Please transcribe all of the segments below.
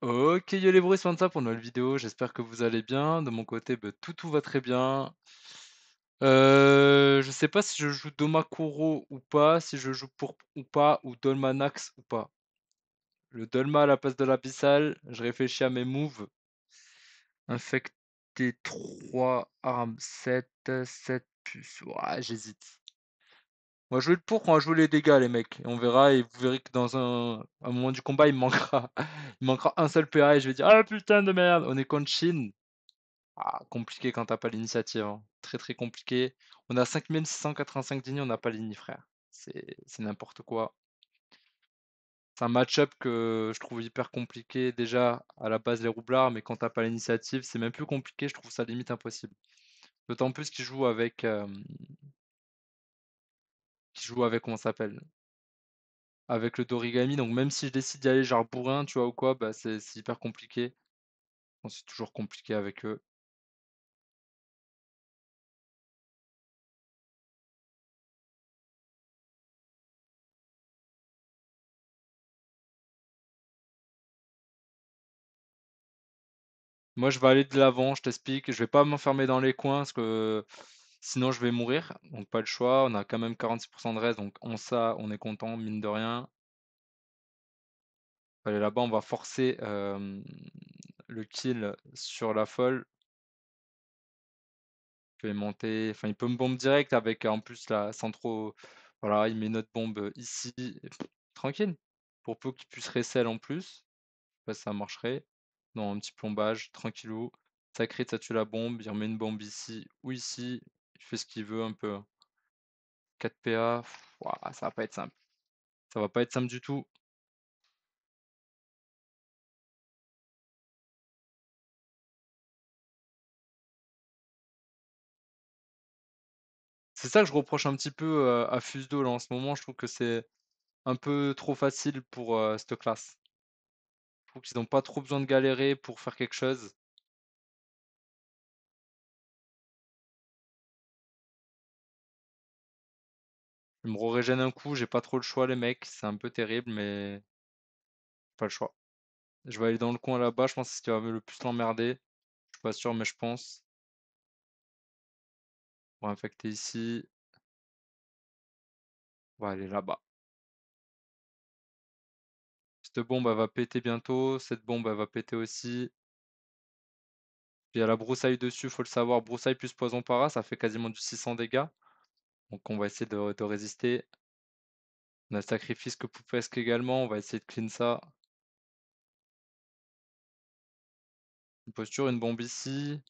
Ok, yo les bruits, ça pour une nouvelle vidéo. J'espère que vous allez bien. De mon côté, bah, tout, tout va très bien. Euh, je sais pas si je joue Koro ou pas, si je joue pour ou pas, ou Dolmanax ou pas. Le Dolma à la place de l'Abyssal, je réfléchis à mes moves. Infecté 3, armes 7, 7 puces. Ouais, j'hésite. Moi, je le pour va jouer les dégâts, les mecs. on verra, et vous verrez que dans un, moment du combat, il manquera, il manquera un seul PA et je vais dire Ah putain de merde, on est contre Chine. » Ah, compliqué quand t'as pas l'initiative. Hein. Très très compliqué. On a 5685 dignes, on n'a pas l'ini, frère. C'est n'importe quoi. C'est un match-up que je trouve hyper compliqué. Déjà, à la base, les roublards, mais quand t'as pas l'initiative, c'est même plus compliqué. Je trouve ça limite impossible. D'autant plus qu'ils jouent avec. Euh, joue avec, comment s'appelle Avec le Dorigami. Donc, même si je décide d'y aller, genre bourrin, tu vois, ou quoi, bah, c'est hyper compliqué. on c'est toujours compliqué avec eux. Moi, je vais aller de l'avant, je t'explique. Je vais pas m'enfermer dans les coins parce que Sinon, je vais mourir. Donc, pas le choix. On a quand même 46% de reste. Donc, on ça, on est content, mine de rien. Allez, là-bas, on va forcer le kill sur la folle. Je vais monter. Enfin, il peut me bomber direct avec en plus la centro, Voilà, il met notre bombe ici. tranquille. Pour peu qu'il puisse recel en plus. ça marcherait. Non, un petit plombage, tranquillou. Ça crée, ça tue la bombe. Il remet une bombe ici ou ici il fait ce qu'il veut un peu. 4PA, hein. ça va pas être simple. Ça va pas être simple du tout. C'est ça que je reproche un petit peu à fuse là en ce moment. Je trouve que c'est un peu trop facile pour cette classe. Je trouve qu'ils n'ont pas trop besoin de galérer pour faire quelque chose. Il me régène un coup, j'ai pas trop le choix, les mecs. C'est un peu terrible, mais pas le choix. Je vais aller dans le coin là-bas, je pense que c'est ce qui va le plus l'emmerder. Je suis pas sûr, mais je pense. On va infecter ici. On va aller là-bas. Cette bombe, elle va péter bientôt. Cette bombe, elle va péter aussi. il y a la broussaille dessus, faut le savoir. Broussaille plus poison para, ça fait quasiment du 600 dégâts. Donc on va essayer de, résister. On a sacrifice que Poupesque également. On va essayer de clean ça. Une posture, une bombe ici.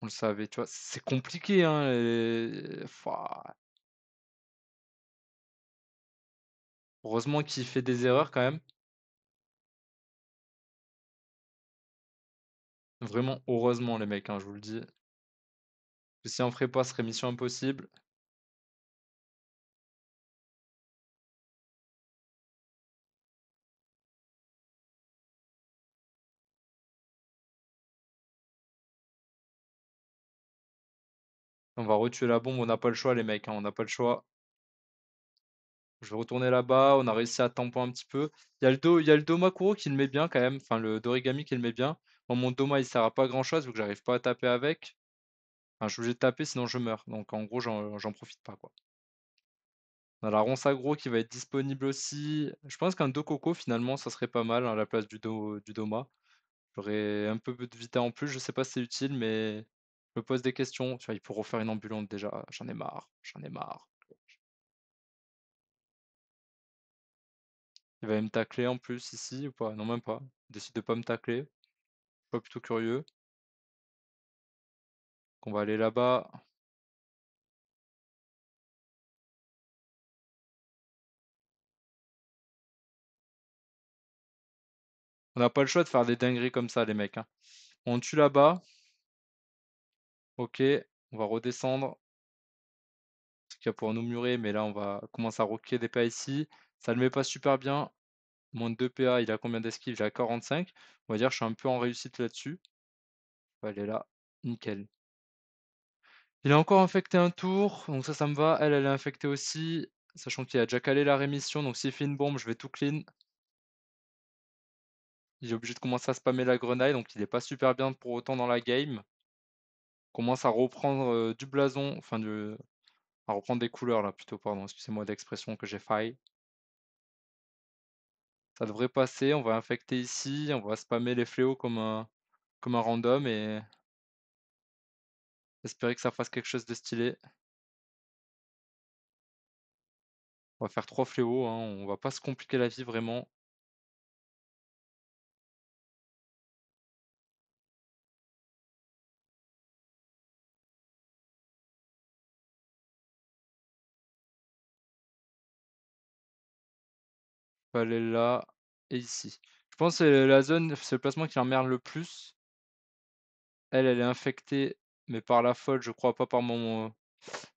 On le savait, tu vois. C'est compliqué, hein. Heureusement qu'il fait des erreurs quand même. Vraiment, heureusement, les mecs, hein, je vous le dis. si on ferait pas, ce serait mission impossible. On va retuer la bombe, on n'a pas le choix, les mecs, hein, on n'a pas le choix. Je vais retourner là-bas. On a réussi à tamponner un petit peu. Il y a le, Doma il qui le met bien quand même. Enfin, le Dorigami qui le met bien. Bon, mon Doma, il sert à pas grand-chose vu que j'arrive pas à taper avec. Enfin, je suis taper sinon je meurs. Donc en gros, j'en profite pas. quoi. On a la ronce qui va être disponible aussi. Je pense qu'un Do Coco, finalement, ça serait pas mal hein, à la place du, do, du Doma. J'aurais un peu de vitesse en plus. Je sais pas si c'est utile, mais je me pose des questions. il faut refaire une ambulante déjà. J'en ai marre. J'en ai marre. Il va me tacler en plus ici ou pas Non, même pas. Il décide de pas me tacler. pas plutôt curieux. On va aller là-bas. On n'a pas le choix de faire des dingueries comme ça, les mecs. Hein. On tue là-bas. Ok, on va redescendre. Ce qui y a pour nous murer, mais là, on va commencer à roquer des pas ici. Ça ne le met pas super bien. de 2PA, il a combien d'esquives Il a 45. On va dire, que je suis un peu en réussite là-dessus. Elle est là. Nickel. Il a encore infecté un tour. Donc ça, ça me va. Elle, elle est infectée aussi. Sachant qu'il a déjà calé la rémission. Donc s'il fait une bombe, je vais tout clean. Il est obligé de commencer à spammer la grenaille. Donc il n'est pas super bien pour autant dans la game. Commence à reprendre euh, du blason. Enfin, à reprendre des couleurs là plutôt, pardon, excusez-moi d'expression que j'ai faille ça devrait passer. On va infecter ici, on va spammer les fléaux comme un, comme un random et espérer que ça fasse quelque chose de stylé. On va faire trois fléaux, hein, on va pas se compliquer la vie vraiment. aller là et ici. Je pense que c'est la zone, c'est le placement qui emmerde le plus. Elle, elle est infectée, mais par la folle, je crois, pas par mon.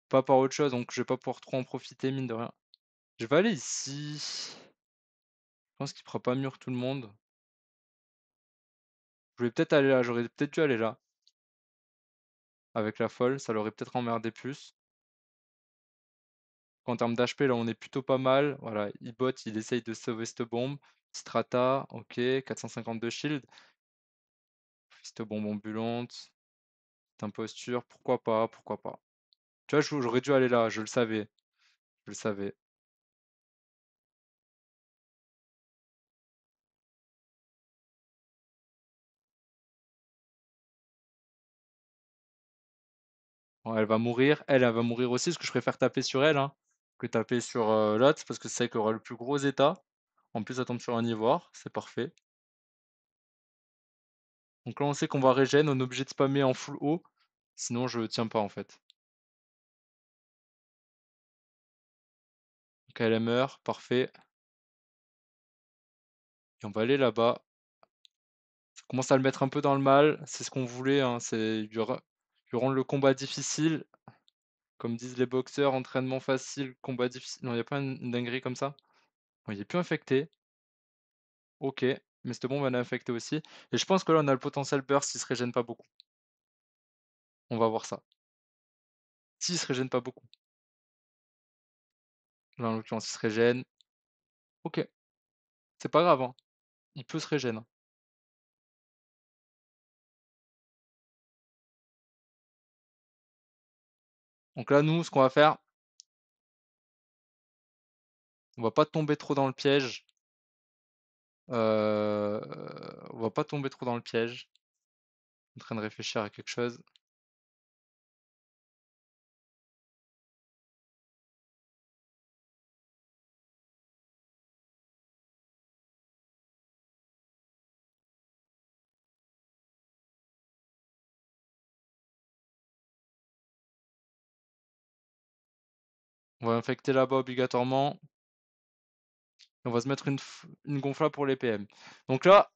pas par autre chose, donc je vais pas pouvoir trop en profiter, mine de rien. Je vais aller ici. Je pense qu'il fera pas mûr tout le monde. Je vais peut-être aller là, j'aurais peut-être dû aller là. Avec la folle, ça l'aurait peut-être emmerdé plus. En termes d'HP, là, on est plutôt pas mal. Voilà, Ibot, il essaye de sauver cette bombe. Strata, ok, 452 shield. Cette bombe ambulante. imposture, pourquoi pas, pourquoi pas. Tu vois, j'aurais dû aller là, je le savais. Je le savais. elle va mourir. Elle, elle va mourir aussi, parce que je préfère taper sur elle. Hein taper sur l'autre parce que c'est qu'il qui aura le plus gros état. En plus, ça sur un ivoire, c'est parfait. Donc là, on sait qu'on va régène, on est obligé de spammer en full haut, sinon je tiens pas en fait. ok elle meurt, parfait. Et on va aller là-bas. Ça commence à le mettre un peu dans le mal, c'est ce qu'on voulait, hein, c'est lui rendre le combat difficile comme disent les boxeurs, entraînement facile, combat difficile. Non, il n'y a pas une dinguerie comme ça. il est plus infecté. Ok, mais c'est bon, on va l'infecter aussi. Et je pense que là, on a le potentiel burst s'il ne se régène pas beaucoup. On va voir ça. S'il ne se régène pas beaucoup. Là, en l'occurrence, il se régène. Ok. C'est pas grave. Hein. Il peut se régénérer. Hein. Donc là, nous, ce qu'on va faire, on va pas tomber trop dans le piège. Euh, on va pas tomber trop dans le piège. en train de réfléchir à quelque chose. On va infecter là-bas obligatoirement. on va se mettre une, gonfla pour les PM. Donc là,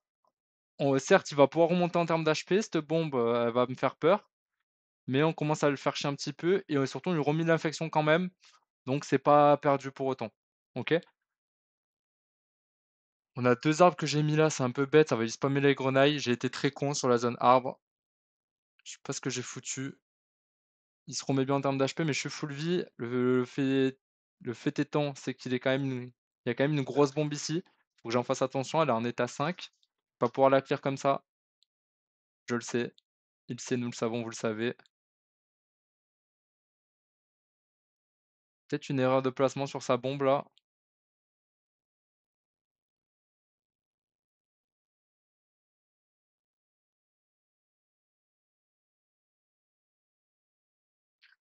on, certes, il va pouvoir remonter en termes d'HP. Cette bombe, euh, elle va me faire peur. Mais on commence à le faire chier un petit peu. Et euh, surtout, on lui remet l'infection quand même. Donc c'est pas perdu pour autant. Ok on a deux arbres que j'ai mis là, c'est un peu bête, ça va lui spammer les grenailles. J'ai été très con sur la zone arbre. Je sais pas ce que j'ai foutu il se remet bien en termes d'HP, mais je suis full vie. Le, fait, le étant, c'est qu'il est quand même, il y a quand même une grosse bombe ici. Faut que j'en fasse attention. Elle est en état 5. Pas pouvoir la clear comme ça. Je le sais. Il le sait, nous le savons, vous le savez. Peut-être une erreur de placement sur sa bombe là.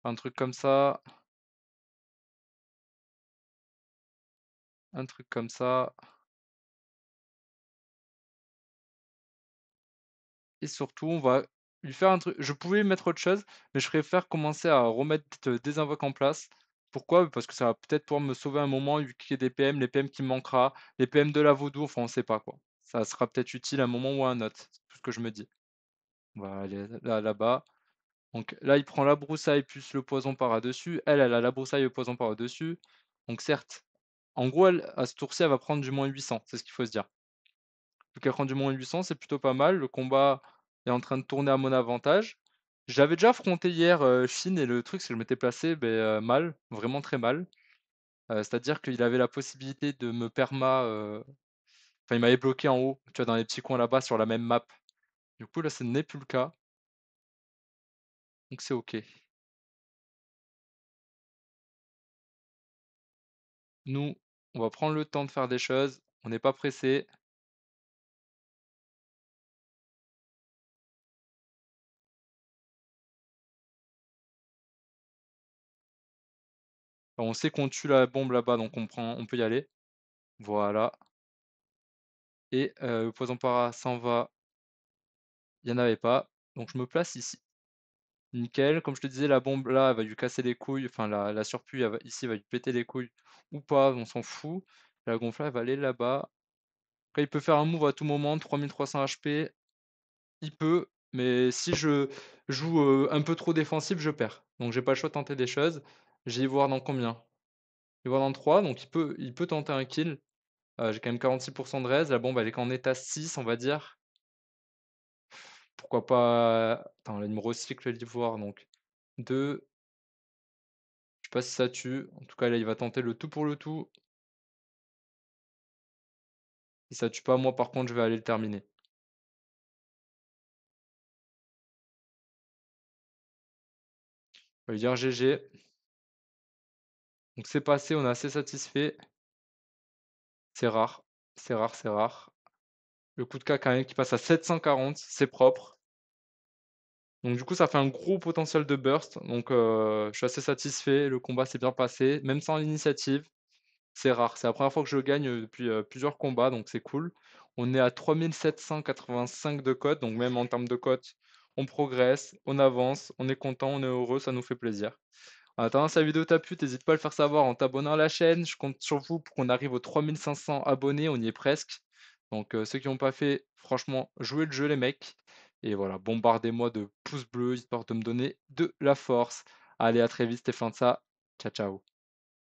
Un truc comme ça. Un truc comme ça. Et surtout, on va lui faire un truc. Je pouvais mettre autre chose, mais je préfère commencer à remettre des invoques en place. Pourquoi Parce que ça va peut-être pouvoir me sauver un moment, vu qu'il y a des PM, les PM qui manquera, les PM de la vaudou, enfin on sait pas quoi. Ça sera peut-être utile à un moment ou à un autre, c'est tout ce que je me dis. On va aller là-bas. là bas donc là, il prend la broussaille plus le poison par-dessus. Elle, elle a la broussaille et le poison par-dessus. Donc certes, en gros, elle, à ce tour-ci, elle va prendre du moins 800. C'est ce qu'il faut se dire. Donc elle prend du moins 800, c'est plutôt pas mal. Le combat est en train de tourner à mon avantage. J'avais déjà affronté hier Chine. Euh, et le truc, c'est que je m'étais placé ben, euh, mal, vraiment très mal. Euh, c'est-à-dire qu'il avait la possibilité de me perma. Enfin, il m'avait bloqué en haut, tu vois, dans les petits coins là-bas sur la même map. Du coup, là, ce n'est plus le cas. Donc c'est OK. Nous, on va prendre le temps de faire des choses. On n'est pas pressé. On sait qu'on tue la bombe là-bas, donc on peut y aller. Voilà. Et euh, le poison para s'en va. Il n'y en avait pas. Donc je me place ici. Nickel. Comme je te disais, la bombe là, elle va lui casser les couilles. Enfin, la, la ici, va lui péter les couilles ou pas, on s'en fout. La gonfla, elle va aller là-bas. Après, il peut faire un move à tout moment, 3300 HP. Il peut, mais si je joue euh, un peu trop défensif, je perds. Donc, j'ai pas le choix de tenter des choses. J'ai voir dans combien Il voir dans 3, donc il peut, il peut tenter un kill. Euh, j'ai quand même 46% de raise. La bombe, elle est qu'en état 6, on va dire pourquoi pas. Attends, le il me recycle l'ivoire, donc 2. Je sais pas si ça tue. En tout cas, là, il va tenter le tout pour le tout. Si ça tue pas, moi, par contre, je vais aller le terminer. Je vais dire GG. Donc c'est passé, on est assez satisfait. C'est rare, c'est rare, c'est rare. Le coup de cas quand même qui passe à 740, c'est propre. Donc du coup, ça fait un gros potentiel de burst. Donc euh, je suis assez satisfait. Le combat s'est bien passé, même sans l'initiative. C'est rare. C'est la première fois que je gagne euh, depuis euh, plusieurs combats, donc c'est cool. On est à 3785 de cote. Donc même en termes de cote, on progresse, on avance, on est content, on est heureux, ça nous fait plaisir. En attendant, si la vidéo t'a plu, n'hésite pas à le faire savoir en t'abonnant à la chaîne. Je compte sur vous pour qu'on arrive aux 3500 abonnés. On y est presque. Donc ceux qui n'ont pas fait, franchement, jouez le jeu les mecs. Et voilà, bombardez-moi de pouces bleus, histoire de me donner de la force. Allez, à très vite, Stéphane ça. Ciao, ciao.